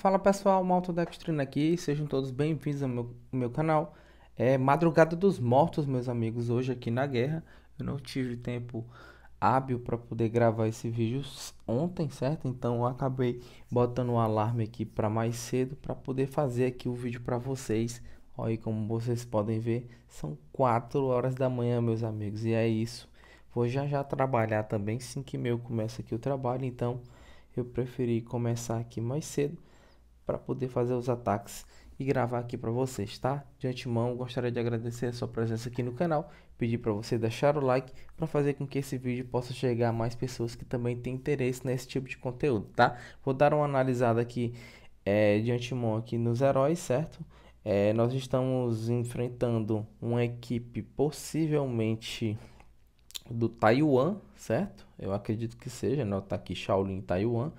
Fala pessoal, Malto da aqui, sejam todos bem-vindos ao meu, meu, canal. É Madrugada dos Mortos, meus amigos, hoje aqui na guerra. Eu não tive tempo hábil para poder gravar esse vídeo ontem, certo? Então eu acabei botando um alarme aqui para mais cedo para poder fazer aqui o vídeo para vocês. Olha aí como vocês podem ver, são 4 horas da manhã, meus amigos, e é isso. Vou já já trabalhar também, 5 e meia começa aqui o trabalho, então eu preferi começar aqui mais cedo para poder fazer os ataques e gravar aqui para vocês, tá? De antemão, gostaria de agradecer a sua presença aqui no canal, pedir para você deixar o like para fazer com que esse vídeo possa chegar a mais pessoas que também têm interesse nesse tipo de conteúdo, tá? Vou dar uma analisada aqui é, de antemão aqui nos heróis, certo? É, nós estamos enfrentando uma equipe possivelmente do Taiwan, certo? Eu acredito que seja, né? Tá aqui Shaolin Taiwan.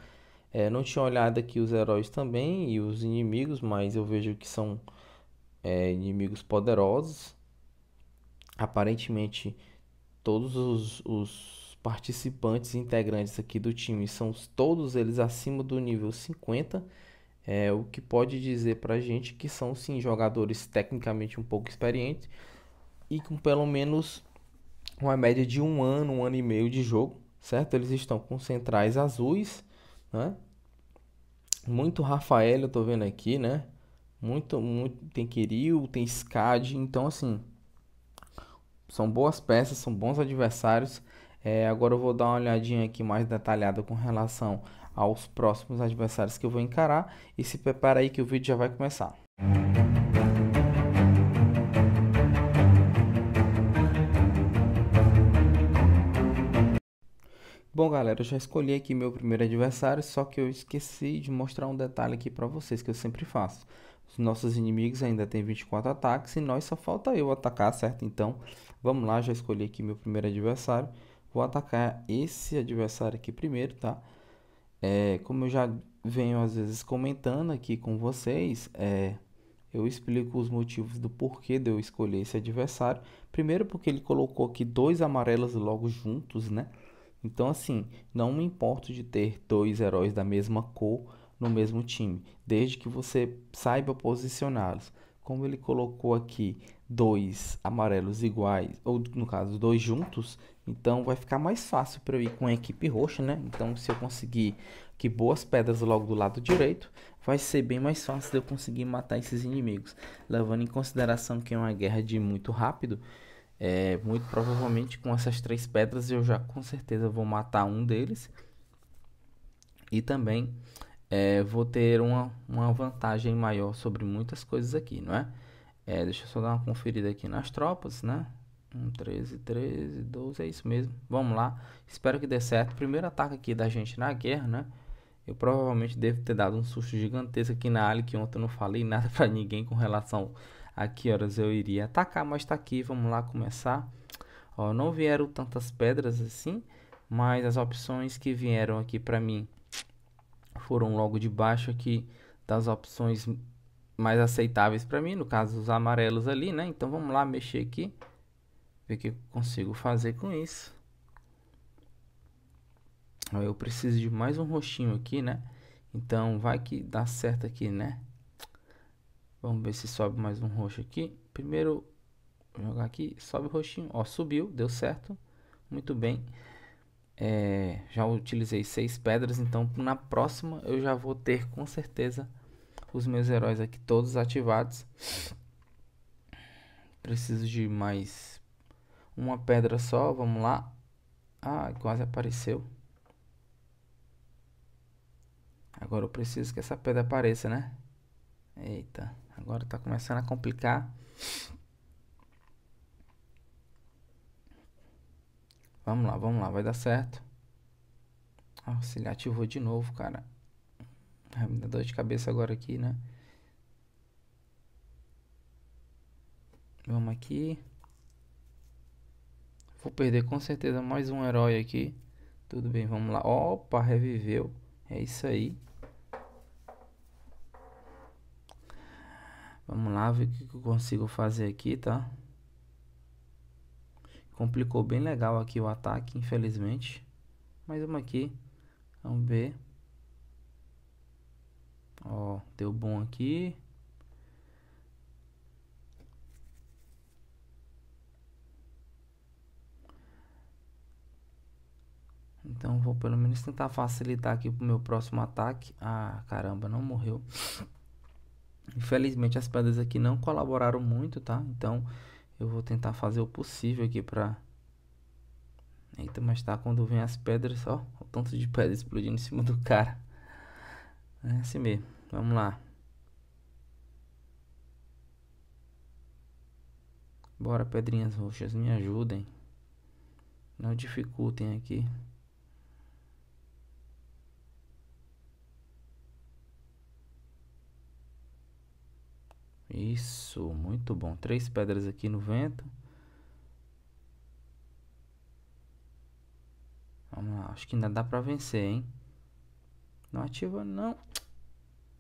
É, não tinha olhado aqui os heróis também e os inimigos, mas eu vejo que são é, inimigos poderosos. Aparentemente, todos os, os, participantes integrantes aqui do time são todos eles acima do nível 50. É, o que pode dizer pra gente que são sim jogadores tecnicamente um pouco experientes e com pelo menos uma média de um ano, um ano e meio de jogo, certo? Eles estão com centrais azuis né? Muito Rafael, eu tô vendo aqui, né? Muito, muito tem Kiril, tem Skad, então assim, são boas peças, são bons adversários. É, agora eu vou dar uma olhadinha aqui mais detalhada com relação aos próximos adversários que eu vou encarar e se prepara aí que o vídeo já vai começar. Música Bom, galera, eu já escolhi aqui meu primeiro adversário, só que eu esqueci de mostrar um detalhe aqui para vocês que eu sempre faço. Os nossos inimigos ainda têm 24 ataques e nós só falta eu atacar, certo? Então, vamos lá, já escolhi aqui meu primeiro adversário. Vou atacar esse adversário aqui primeiro, tá? É, como eu já venho às vezes comentando aqui com vocês, é, eu explico os motivos do porquê de eu escolher esse adversário. Primeiro porque ele colocou aqui dois amarelos logo juntos, né? Então, assim, não me importo de ter dois heróis da mesma cor no mesmo time, desde que você saiba posicioná-los. Como ele colocou aqui dois amarelos iguais, ou no caso, dois juntos, então vai ficar mais fácil para eu ir com a equipe roxa, né? Então, se eu conseguir que boas pedras logo do lado direito, vai ser bem mais fácil de eu conseguir matar esses inimigos, levando em consideração que é uma guerra de muito rápido. É, muito provavelmente com essas três pedras eu já com certeza vou matar um deles. E também é, vou ter uma, uma vantagem maior sobre muitas coisas aqui, não é? é? Deixa eu só dar uma conferida aqui nas tropas, né? 1, 13, 13, 12, é isso mesmo. Vamos lá, espero que dê certo. Primeiro ataque aqui da gente na guerra, né? Eu provavelmente devo ter dado um susto gigantesco aqui na área que ontem eu não falei nada para ninguém com relação a que horas eu iria atacar, mas tá aqui, vamos lá começar. Ó, não vieram tantas pedras assim, mas as opções que vieram aqui para mim foram logo de baixo aqui das opções mais aceitáveis para mim, no caso os amarelos ali, né? Então vamos lá mexer aqui, ver o que eu consigo fazer com isso. Eu preciso de mais um roxinho aqui, né? Então vai que dá certo aqui, né? Vamos ver se sobe mais um roxo aqui. Primeiro, vou jogar aqui, sobe roxinho. Ó, subiu, deu certo. Muito bem. É, já utilizei seis pedras, então na próxima eu já vou ter com certeza os meus heróis aqui todos ativados. Preciso de mais uma pedra só, vamos lá. Ah, quase apareceu. Agora eu preciso que essa pedra apareça, né? Eita. Agora tá começando a complicar. Vamos lá, vamos lá, vai dar certo. Nossa, ah, ele ativou de novo, cara. me dá dor de cabeça agora aqui, né? Vamos aqui. Vou perder com certeza mais um herói aqui. Tudo bem, vamos lá. Opa, reviveu. É isso aí. Vamos lá ver o que eu consigo fazer aqui, tá? Complicou bem legal aqui o ataque, infelizmente. Mais uma aqui. Vamos ver. Ó, deu bom aqui. Então vou pelo menos tentar facilitar aqui pro meu próximo ataque. Ah, caramba, não morreu. Infelizmente as pedras aqui não colaboraram muito, tá? Então eu vou tentar fazer o possível aqui pra... Eita, mas tá, quando vem as pedras, ó, o tanto de pedra explodindo em cima do cara. É assim mesmo, vamos lá. Bora, pedrinhas roxas, me ajudem. Não dificultem aqui. Isso, muito bom. Três pedras aqui no vento. Vamos lá, acho que ainda dá pra vencer, hein? Não ativa não.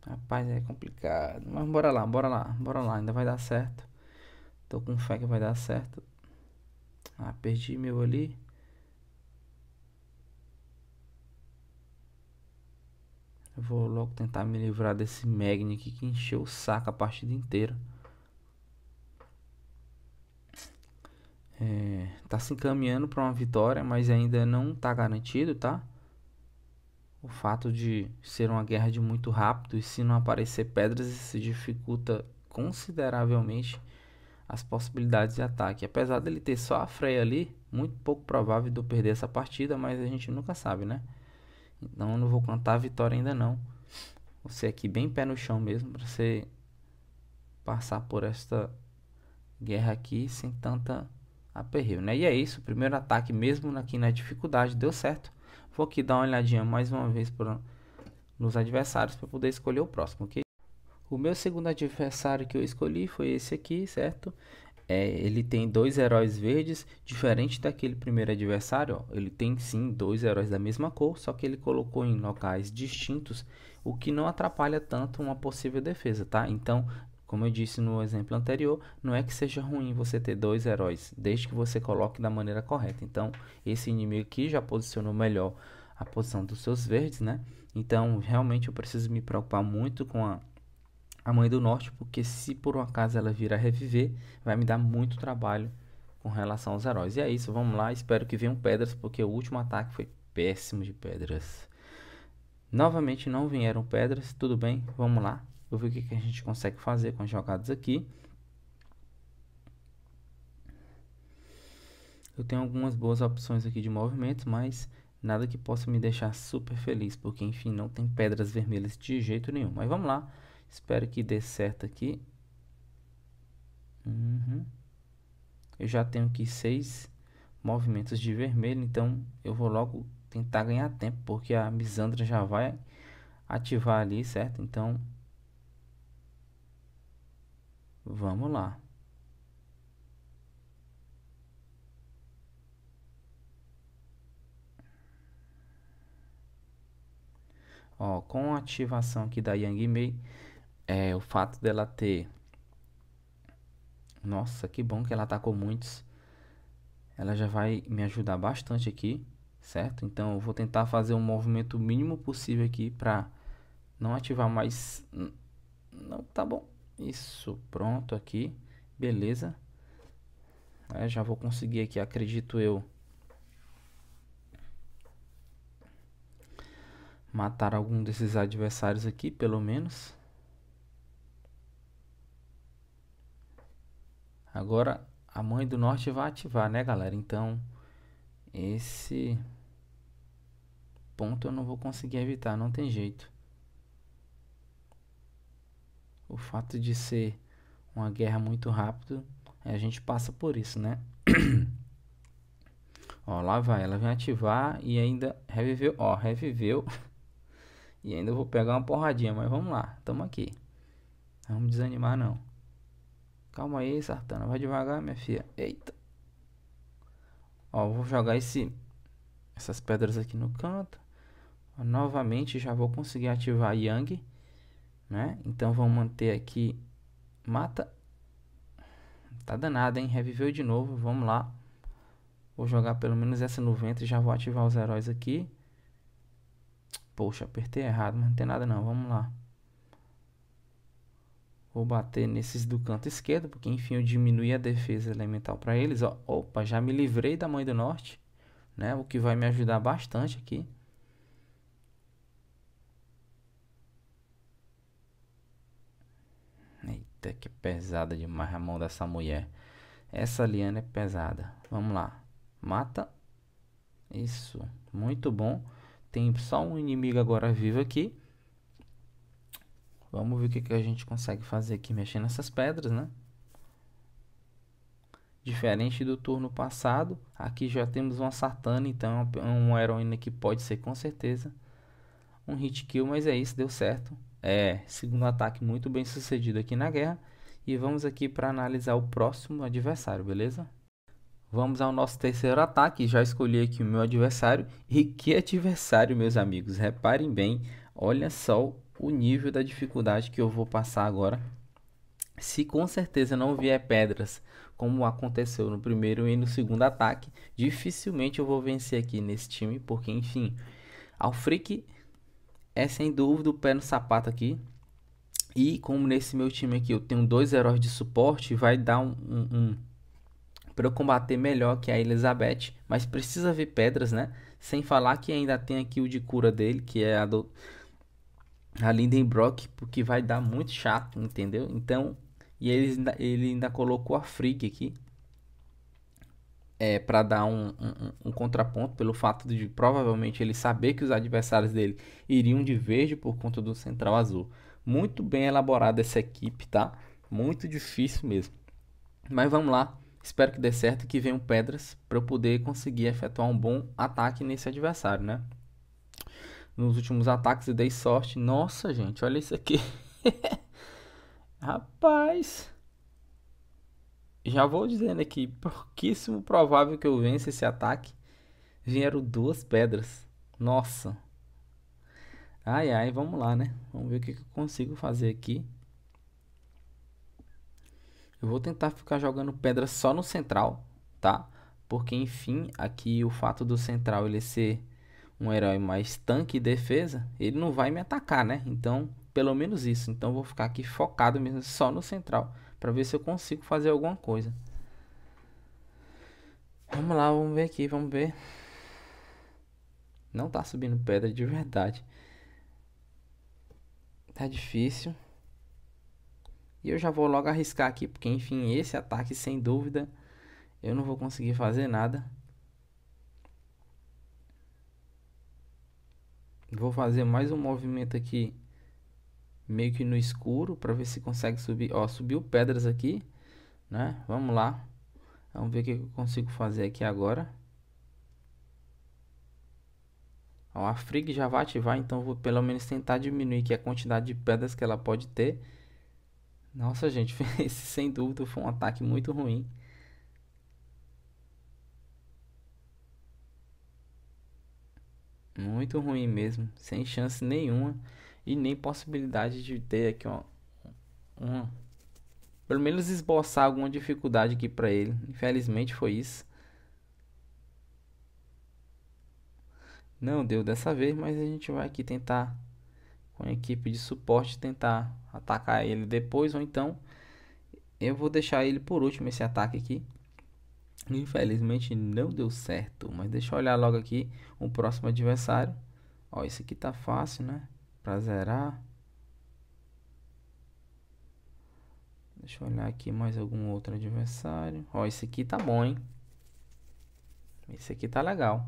Rapaz, é complicado. Mas bora lá, bora lá, bora lá. Ainda vai dar certo. Tô com fé que vai dar certo. Ah, perdi meu ali. vou logo tentar me livrar desse Magni aqui que encheu o saco a partida inteira. É, tá se encaminhando para uma vitória, mas ainda não tá garantido, tá? O fato de ser uma guerra de muito rápido e se não aparecer pedras, isso dificulta consideravelmente as possibilidades de ataque. Apesar dele ter só a freia ali, muito pouco provável de eu perder essa partida, mas a gente nunca sabe, né? Então eu não vou cantar a vitória ainda não. Vou ser aqui bem pé no chão mesmo para você passar por esta guerra aqui sem tanta aperreio, né? E é isso, primeiro ataque mesmo aqui na dificuldade deu certo. Vou aqui dar uma olhadinha mais uma vez para nos adversários para poder escolher o próximo, ok? O meu segundo adversário que eu escolhi foi esse aqui, certo? é, ele tem dois heróis verdes, diferente daquele primeiro adversário. Ó, ele tem sim dois heróis da mesma cor, só que ele colocou em locais distintos, o que não atrapalha tanto uma possível defesa, tá? Então, como eu disse no exemplo anterior, não é que seja ruim você ter dois heróis, desde que você coloque da maneira correta. Então, esse inimigo aqui já posicionou melhor a posição dos seus verdes, né? Então, realmente eu preciso me preocupar muito com a a Mãe do Norte, porque se por um acaso ela vir a reviver, vai me dar muito trabalho com relação aos heróis. E é isso, vamos lá. Espero que venham pedras, porque o último ataque foi péssimo de pedras. Novamente não vieram pedras, tudo bem, vamos lá. Eu ver o que, que a gente consegue fazer com as jogadas aqui. Eu tenho algumas boas opções aqui de movimentos, mas nada que possa me deixar super feliz, porque enfim, não tem pedras vermelhas de jeito nenhum. Mas vamos lá. Espero que dê certo aqui. Uhum. Eu já tenho aqui seis movimentos de vermelho, então eu vou logo tentar ganhar tempo, porque a Misandra já vai ativar ali, certo? Então, vamos lá. Ó, com a ativação aqui da Yang Mei, é o fato dela ter. Nossa, que bom que ela atacou muitos. Ela já vai me ajudar bastante aqui, certo? Então eu vou tentar fazer um movimento mínimo possível aqui para não ativar mais. Não, tá bom. Isso, pronto aqui. Beleza. É, já vou conseguir aqui, acredito eu. Matar algum desses adversários aqui, pelo menos. Agora a mãe do norte vai ativar, né, galera? Então, esse ponto eu não vou conseguir evitar, não tem jeito. O fato de ser uma guerra muito rápido, a gente passa por isso, né? ó, lá vai, ela vem ativar e ainda reviveu, ó, reviveu. e ainda vou pegar uma porradinha, mas vamos lá, estamos aqui. Não vamos desanimar não. Calma aí, Sartana. Vai devagar, minha filha. Eita. Ó, vou jogar esse, essas pedras aqui no canto. Ó, novamente, já vou conseguir ativar Yang. Né? Então, vamos manter aqui. Mata. Tá danado, hein? Reviveu de novo. Vamos lá. Vou jogar pelo menos essa no vento e já vou ativar os heróis aqui. Poxa, apertei errado, mas não tem nada não. Vamos lá. Vou bater nesses do canto esquerdo, porque enfim eu diminui a defesa elemental para eles. Ó, opa, já me livrei da Mãe do Norte, né? O que vai me ajudar bastante aqui. Eita, que pesada demais a mão dessa mulher. Essa Liana é pesada. Vamos lá. Mata. Isso, muito bom. Tem só um inimigo agora vivo aqui. Vamos ver o que, que a gente consegue fazer aqui mexendo nessas pedras, né? Diferente do turno passado, aqui já temos uma Satana, então é uma heroína que pode ser com certeza um hit kill, mas é isso, deu certo. É, segundo ataque muito bem sucedido aqui na guerra. E vamos aqui para analisar o próximo adversário, beleza? Vamos ao nosso terceiro ataque, já escolhi aqui o meu adversário. E que adversário, meus amigos, reparem bem, olha só o nível da dificuldade que eu vou passar agora. Se com certeza não vier pedras, como aconteceu no primeiro e no segundo ataque, dificilmente eu vou vencer aqui nesse time, porque enfim, Alfric é sem dúvida o pé no sapato aqui. E como nesse meu time aqui eu tenho dois heróis de suporte, vai dar um, um, um para eu combater melhor que a Elizabeth, mas precisa ver pedras, né? Sem falar que ainda tem aqui o de cura dele, que é a do a Lindenbrock, porque vai dar muito chato, entendeu? Então, e ele, ele ainda colocou a Frigg aqui é, para dar um, um, um, contraponto pelo fato de provavelmente ele saber que os adversários dele iriam de verde por conta do Central Azul. Muito bem elaborada essa equipe, tá? Muito difícil mesmo. Mas vamos lá. Espero que dê certo e que venham pedras para eu poder conseguir efetuar um bom ataque nesse adversário, né? nos últimos ataques e dei sorte. Nossa, gente, olha isso aqui. Rapaz. Já vou dizendo aqui, pouquíssimo provável que eu vença esse ataque. Vieram duas pedras. Nossa. Ai, ai, vamos lá, né? Vamos ver o que, que eu consigo fazer aqui. Eu vou tentar ficar jogando pedra só no central, tá? Porque, enfim, aqui o fato do central ele ser um herói mais tanque e defesa, ele não vai me atacar, né? Então, pelo menos isso. Então, vou ficar aqui focado mesmo só no central, para ver se eu consigo fazer alguma coisa. Vamos lá, vamos ver aqui, vamos ver. Não tá subindo pedra de verdade. Tá difícil. E eu já vou logo arriscar aqui, porque enfim, esse ataque sem dúvida eu não vou conseguir fazer nada. Vou fazer mais um movimento aqui, meio que no escuro, para ver se consegue subir. Ó, subiu pedras aqui, né? Vamos lá. Vamos ver o que eu consigo fazer aqui agora. Ó, a Frig já vai ativar, então vou pelo menos tentar diminuir aqui a quantidade de pedras que ela pode ter. Nossa, gente, esse sem dúvida foi um ataque muito ruim. Muito ruim mesmo, sem chance nenhuma e nem possibilidade de ter aqui ó, pelo menos esboçar alguma dificuldade aqui para ele. Infelizmente foi isso. Não deu dessa vez, mas a gente vai aqui tentar com a equipe de suporte tentar atacar ele depois ou então eu vou deixar ele por último esse ataque aqui. Infelizmente não deu certo, mas deixa eu olhar logo aqui o próximo adversário. Ó, esse aqui tá fácil, né? Pra zerar. Deixa eu olhar aqui mais algum outro adversário. Ó, esse aqui tá bom, hein? Esse aqui tá legal.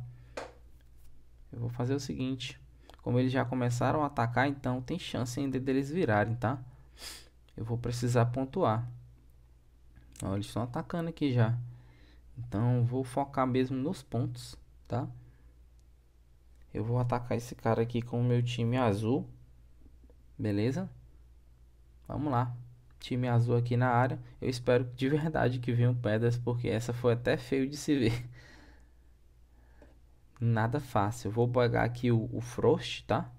Eu vou fazer o seguinte. Como eles já começaram a atacar, então tem chance ainda deles virarem, tá? Eu vou precisar pontuar. Ó, eles estão atacando aqui já. Então vou focar mesmo nos pontos, tá? Eu vou atacar esse cara aqui com o meu time azul. Beleza? Vamos lá. Time azul aqui na área. Eu espero de verdade que venham pedras, porque essa foi até feio de se ver. Nada fácil. Eu vou pegar aqui o, o Frost, tá?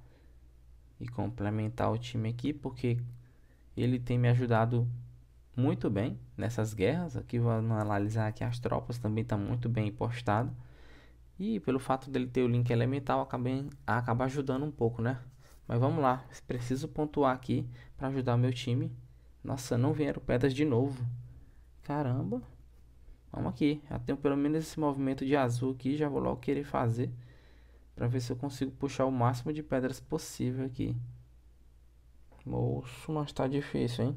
E complementar o time aqui, porque ele tem me ajudado muito bem nessas guerras. Aqui vamos analisar que as tropas também está muito bem postado. E pelo fato dele ter o link elemental, acabei, acaba ajudando um pouco, né? Mas vamos lá, preciso pontuar aqui para ajudar meu time. Nossa, não vieram pedras de novo. Caramba. Vamos aqui, já tenho pelo menos esse movimento de azul aqui, já vou logo querer fazer. Para ver se eu consigo puxar o máximo de pedras possível aqui. Moço, mas tá difícil, hein?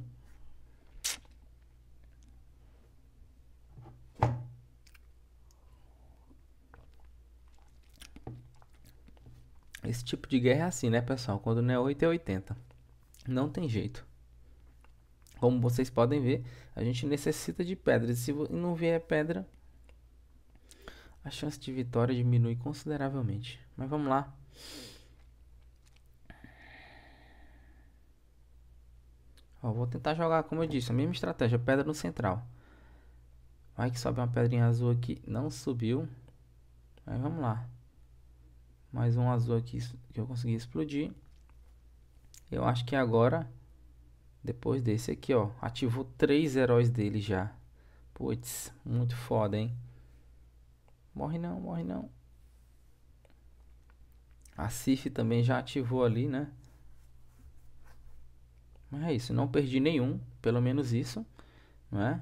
Esse tipo de guerra é assim, né, pessoal? Quando não é 8 é 80. Não tem jeito. Como vocês podem ver, a gente necessita de pedras. Se não vier pedra, a chance de vitória diminui consideravelmente. Mas vamos lá. Ó, vou tentar jogar, como eu disse, a mesma estratégia. Pedra no central. Vai que sobe uma pedrinha azul aqui. Não subiu. Mas vamos lá. Mais um azul aqui que eu consegui explodir. Eu acho que agora, depois desse aqui, ó, ativou três heróis dele já. Puts, muito foda, hein? Morre não, morre não. A Cif também já ativou ali, né? Mas é isso, não perdi nenhum, pelo menos isso, não é?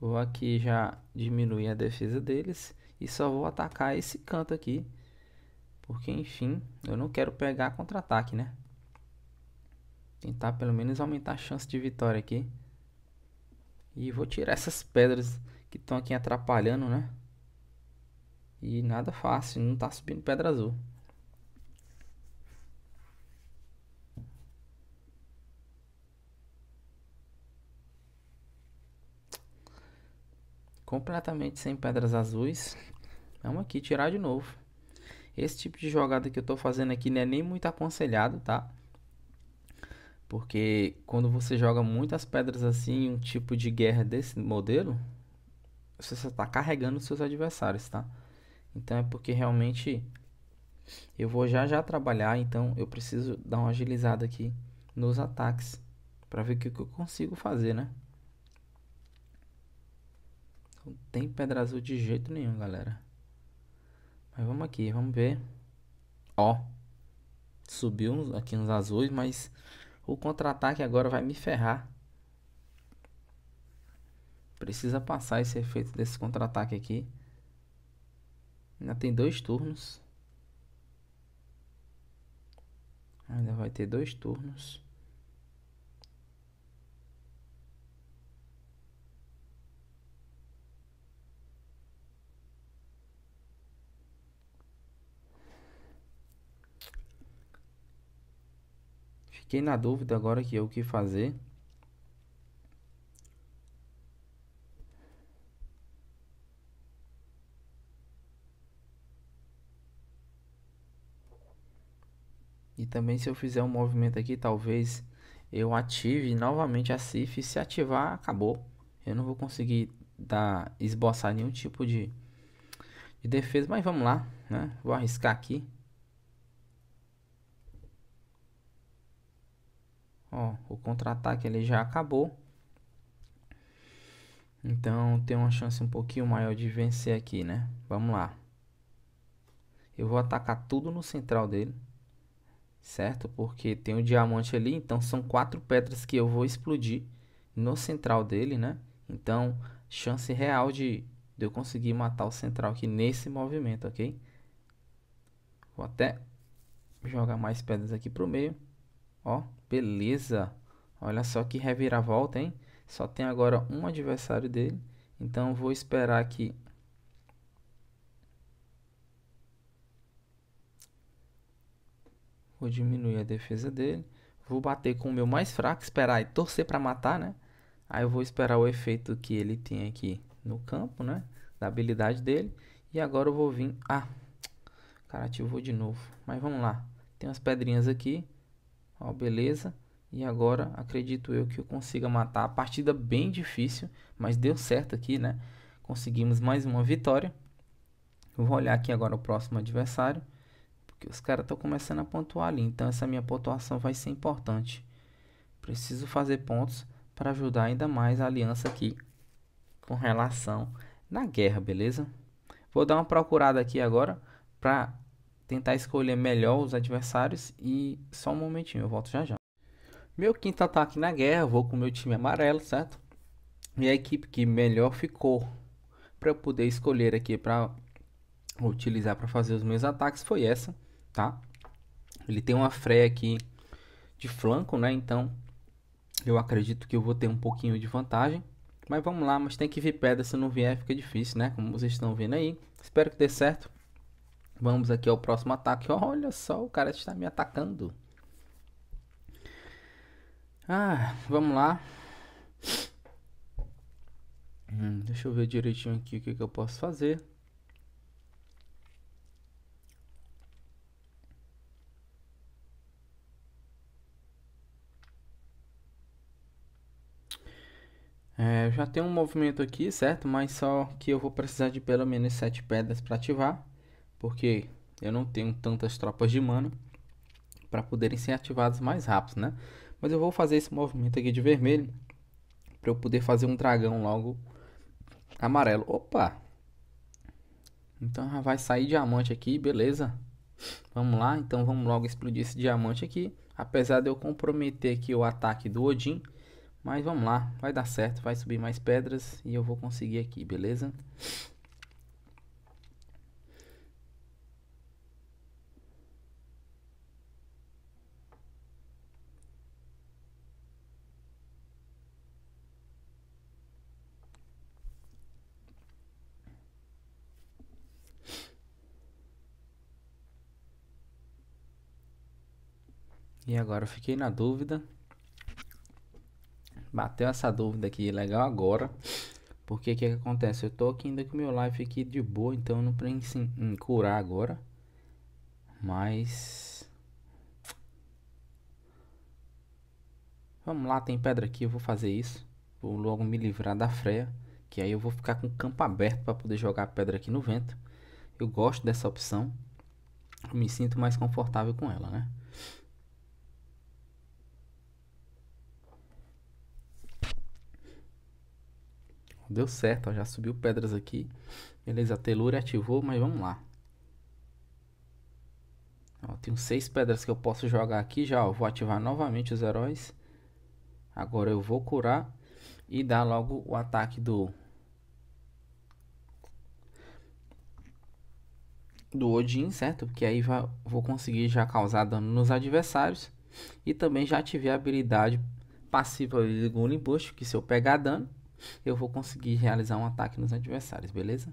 Vou aqui já diminuir a defesa deles e só vou atacar esse canto aqui porque, enfim, eu não quero pegar contra-ataque, né? Tentar pelo menos aumentar a chance de vitória aqui. E vou tirar essas pedras que estão aqui atrapalhando, né? E nada fácil, não tá subindo pedra azul. Completamente sem pedras azuis. Vamos aqui tirar de novo. Esse tipo de jogada que eu estou fazendo aqui não é nem muito aconselhado, tá? Porque quando você joga muitas pedras assim, um tipo de guerra desse modelo, você só está carregando seus adversários, tá? Então é porque realmente eu vou já já trabalhar, então eu preciso dar uma agilizada aqui nos ataques para ver o que eu consigo fazer, né? Não tem pedra azul de jeito nenhum, galera. Mas vamos aqui, vamos ver. Ó. Subiu aqui nos azuis, mas o contra-ataque agora vai me ferrar. Precisa passar esse efeito desse contra-ataque aqui. Ainda tem dois turnos. Ainda vai ter dois turnos. Fiquei na dúvida agora que eu o que fazer. E também se eu fizer um movimento aqui, talvez eu ative novamente a CIF. Se ativar, acabou. Eu não vou conseguir dar, esboçar nenhum tipo de, de defesa, mas vamos lá, né? Vou arriscar aqui. Ó, o contra-ataque ele já acabou. Então tem uma chance um pouquinho maior de vencer aqui, né? Vamos lá. Eu vou atacar tudo no central dele. Certo? Porque tem o um diamante ali, então são quatro pedras que eu vou explodir no central dele, né? Então, chance real de, de eu conseguir matar o central aqui nesse movimento, ok? Vou até jogar mais pedras aqui pro meio. Ó, beleza. Olha só que reviravolta, hein? Só tem agora um adversário dele. Então vou esperar aqui. Vou diminuir a defesa dele. Vou bater com o meu mais fraco, esperar e torcer para matar, né? Aí eu vou esperar o efeito que ele tem aqui no campo, né? Da habilidade dele. E agora eu vou vir... Ah, cara ativou de novo. Mas vamos lá. Tem umas pedrinhas aqui. Ó, beleza. E agora acredito eu que eu consiga matar a partida bem difícil, mas deu certo aqui, né? Conseguimos mais uma vitória. Eu vou olhar aqui agora o próximo adversário, porque os caras estão começando a pontuar ali, então essa minha pontuação vai ser importante. Preciso fazer pontos para ajudar ainda mais a aliança aqui com relação na guerra, beleza? Vou dar uma procurada aqui agora para tentar escolher melhor os adversários e só um momentinho, eu volto já já. Meu quinto ataque na guerra, vou com meu time amarelo, certo? E a equipe que melhor ficou para eu poder escolher aqui para utilizar para fazer os meus ataques foi essa, tá? Ele tem uma freia aqui de flanco, né? Então eu acredito que eu vou ter um pouquinho de vantagem. Mas vamos lá, mas tem que vir pedra, se não vier fica difícil, né? Como vocês estão vendo aí. Espero que dê certo. Vamos aqui ao próximo ataque. Olha só, o cara está me atacando. Ah, vamos lá. Hum, deixa eu ver direitinho aqui o que, que eu posso fazer. É, já tem um movimento aqui, certo? Mas só que eu vou precisar de pelo menos 7 pedras para ativar porque eu não tenho tantas tropas de mana para poderem ser ativadas mais rápido, né? Mas eu vou fazer esse movimento aqui de vermelho para eu poder fazer um dragão logo amarelo. Opa! Então já vai sair diamante aqui, beleza? Vamos lá, então vamos logo explodir esse diamante aqui. Apesar de eu comprometer aqui o ataque do Odin, mas vamos lá, vai dar certo, vai subir mais pedras e eu vou conseguir aqui, beleza? E agora eu fiquei na dúvida. Bateu essa dúvida aqui legal agora. Porque o que, que, acontece? Eu tô aqui ainda com meu live aqui de boa, então eu não penso em, em curar agora. Mas. Vamos lá, tem pedra aqui, eu vou fazer isso. Vou logo me livrar da freia. Que aí eu vou ficar com o campo aberto para poder jogar a pedra aqui no vento. Eu gosto dessa opção. Eu me sinto mais confortável com ela, né? deu certo, ó, já subiu pedras aqui. Beleza, a telúria ativou, mas vamos lá. Ó, tenho seis pedras que eu posso jogar aqui já, ó, vou ativar novamente os heróis. Agora eu vou curar e dar logo o ataque do... Do Odin, certo? Porque aí vai, vou conseguir já causar dano nos adversários. E também já ativei a habilidade passiva do Golem Bush, que se eu pegar dano, eu vou conseguir realizar um ataque nos adversários, beleza?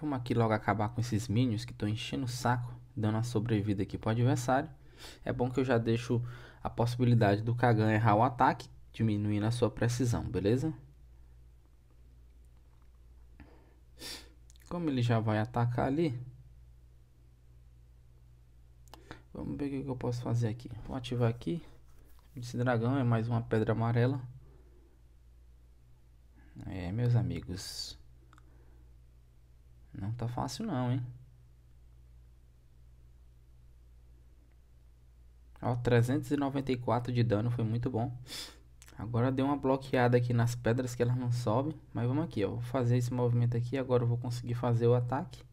Vamos aqui logo acabar com esses minions que estão enchendo o saco, dando a sobrevida aqui para o adversário. É bom que eu já deixo a possibilidade do Kagan errar o ataque, diminuindo a sua precisão, beleza? Como ele já vai atacar ali, Vamos ver o que eu posso fazer aqui. Vou ativar aqui. Esse dragão é mais uma pedra amarela. É, meus amigos. Não tá fácil não, hein? Ó, 394 de dano, foi muito bom. Agora deu uma bloqueada aqui nas pedras que elas não sobem. Mas vamos aqui, ó. Vou fazer esse movimento aqui. Agora eu vou conseguir fazer o ataque.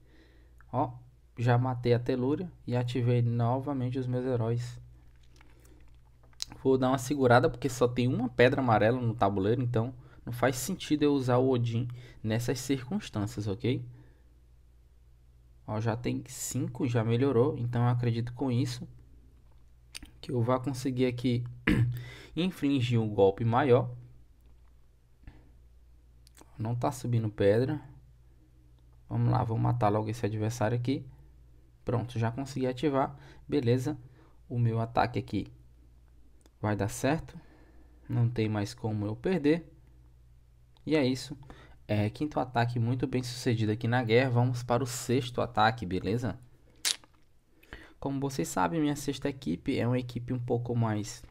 Ó, já matei a Telúria e ativei novamente os meus heróis. Vou dar uma segurada porque só tem uma pedra amarela no tabuleiro, então não faz sentido eu usar o Odin nessas circunstâncias, ok? Ó, já tem 5, já melhorou, então eu acredito com isso que eu vá conseguir aqui infligir um golpe maior. Não tá subindo pedra. Vamos lá, vou matar logo esse adversário aqui. Pronto, já consegui ativar. Beleza, o meu ataque aqui vai dar certo. Não tem mais como eu perder. E é isso. É, quinto ataque muito bem sucedido aqui na guerra. Vamos para o sexto ataque, beleza? Como vocês sabem, minha sexta equipe é uma equipe um pouco mais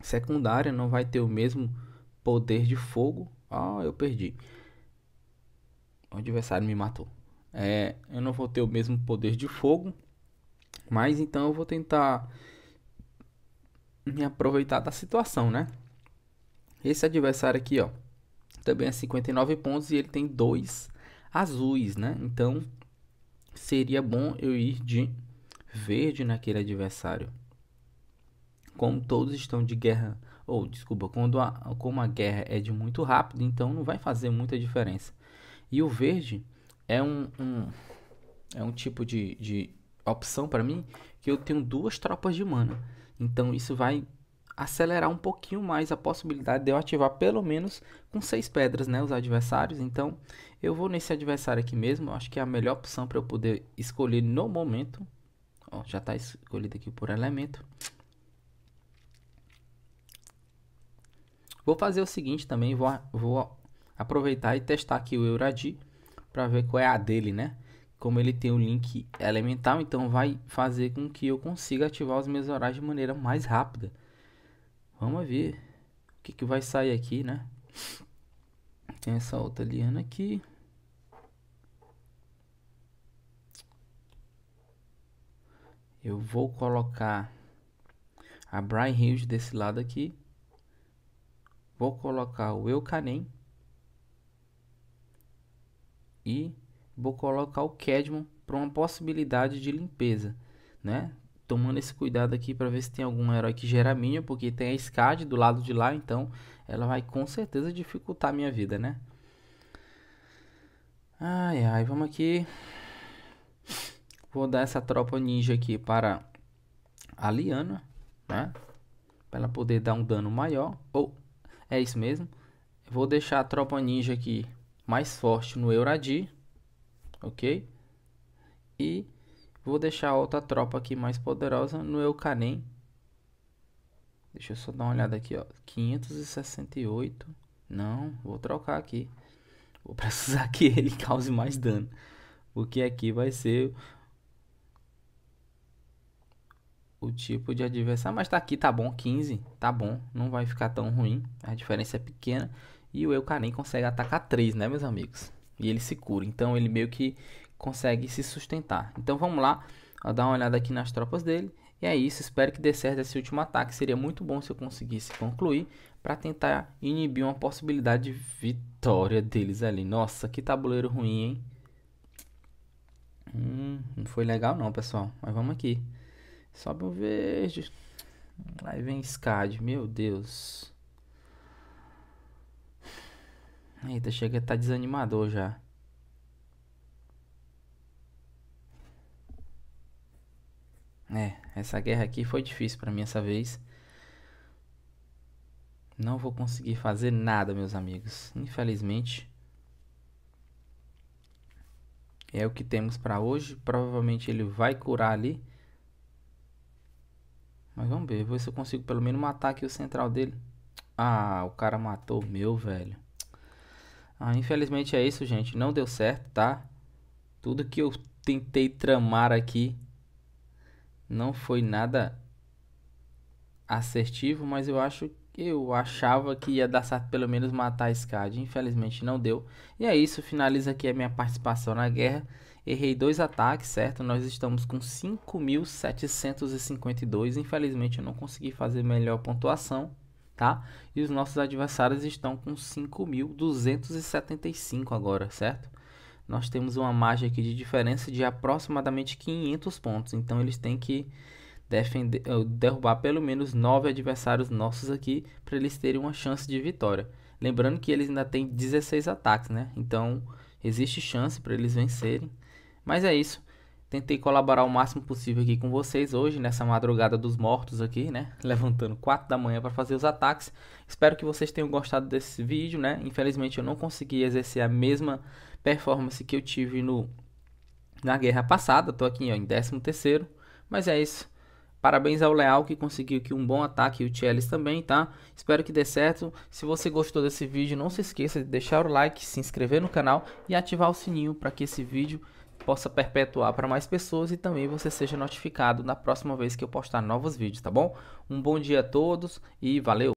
secundária. Não vai ter o mesmo poder de fogo. Ah, oh, eu perdi. O adversário me matou. É, eu não vou ter o mesmo poder de fogo, mas então eu vou tentar me aproveitar da situação, né? Esse adversário aqui, ó, também é 59 pontos e ele tem dois azuis, né? Então seria bom eu ir de verde naquele adversário. Como todos estão de guerra, ou desculpa, quando a, como a guerra é de muito rápido, então não vai fazer muita diferença. E o verde é um, um, é um tipo de, de opção para mim que eu tenho duas tropas de mana. Então isso vai acelerar um pouquinho mais a possibilidade de eu ativar pelo menos com seis pedras, né, os adversários. Então, eu vou nesse adversário aqui mesmo, acho que é a melhor opção para eu poder escolher no momento. Ó, já está escolhido aqui por elemento. Vou fazer o seguinte também, vou, vou aproveitar e testar aqui o Euradi para ver qual é a dele, né? Como ele tem o link elemental, então vai fazer com que eu consiga ativar os meus horários de maneira mais rápida. Vamos ver o que, que vai sair aqui, né? Tem essa outra liana aqui. Eu vou colocar a Brian Hughes desse lado aqui. Vou colocar o Eucanem e vou colocar o Kedman para uma possibilidade de limpeza, né? Tomando esse cuidado aqui para ver se tem algum herói que gera minha, porque tem a SCAD do lado de lá, então ela vai com certeza dificultar a minha vida, né? Ai, ai, vamos aqui. Vou dar essa tropa ninja aqui para a Liana, né? Para ela poder dar um dano maior. Ou, oh, é isso mesmo. Vou deixar a tropa ninja aqui mais forte no Euradi, ok? E vou deixar a outra tropa aqui mais poderosa no Eucanem. Deixa eu só dar uma olhada aqui, ó. 568. Não, vou trocar aqui. Vou precisar que ele cause mais dano. Porque aqui vai ser o tipo de adversário. Mas tá aqui, tá bom, 15. Tá bom, não vai ficar tão ruim. A diferença é pequena. E o Eucarim consegue atacar 3, né, meus amigos? E ele se cura. Então ele meio que consegue se sustentar. Então vamos lá, vou dar uma olhada aqui nas tropas dele. E é isso, espero que dê certo esse último ataque. Seria muito bom se eu conseguisse concluir para tentar inibir uma possibilidade de vitória deles ali. Nossa, que tabuleiro ruim, hein? Hum, não foi legal não, pessoal. Mas vamos aqui. Sobe um verde. Lá vem Scad, meu Deus. Eita, chega a tá desanimador já. É, essa guerra aqui foi difícil para mim essa vez. Não vou conseguir fazer nada, meus amigos. Infelizmente. É o que temos para hoje. Provavelmente ele vai curar ali. Mas vamos ver. Vou ver se eu consigo pelo menos matar aqui o central dele. Ah, o cara matou meu, velho. Ah, infelizmente é isso, gente. Não deu certo, tá? Tudo que eu tentei tramar aqui não foi nada assertivo, mas eu acho eu achava que ia dar certo pelo menos matar a SCAD. Infelizmente não deu. E é isso, finaliza aqui a minha participação na guerra. Errei dois ataques, certo? Nós estamos com 5.752. Infelizmente eu não consegui fazer melhor pontuação tá? E os nossos adversários estão com 5.275 agora, certo? Nós temos uma margem aqui de diferença de aproximadamente 500 pontos, então eles têm que defender, eh, derrubar pelo menos 9 adversários nossos aqui para eles terem uma chance de vitória. Lembrando que eles ainda têm 16 ataques, né? Então existe chance para eles vencerem. Mas é isso. Tentei colaborar o máximo possível aqui com vocês hoje, nessa madrugada dos mortos aqui, né? Levantando 4 da manhã para fazer os ataques. Espero que vocês tenham gostado desse vídeo, né? Infelizmente eu não consegui exercer a mesma performance que eu tive no, na guerra passada. Estou aqui ó, em 13º, mas é isso. Parabéns ao Leal que conseguiu aqui um bom ataque e o Chelis também, tá? Espero que dê certo. Se você gostou desse vídeo, não se esqueça de deixar o like, se inscrever no canal e ativar o sininho para que esse vídeo possa perpetuar para mais pessoas e também você seja notificado na próxima vez que eu postar novos vídeos, tá bom? Um bom dia a todos e valeu!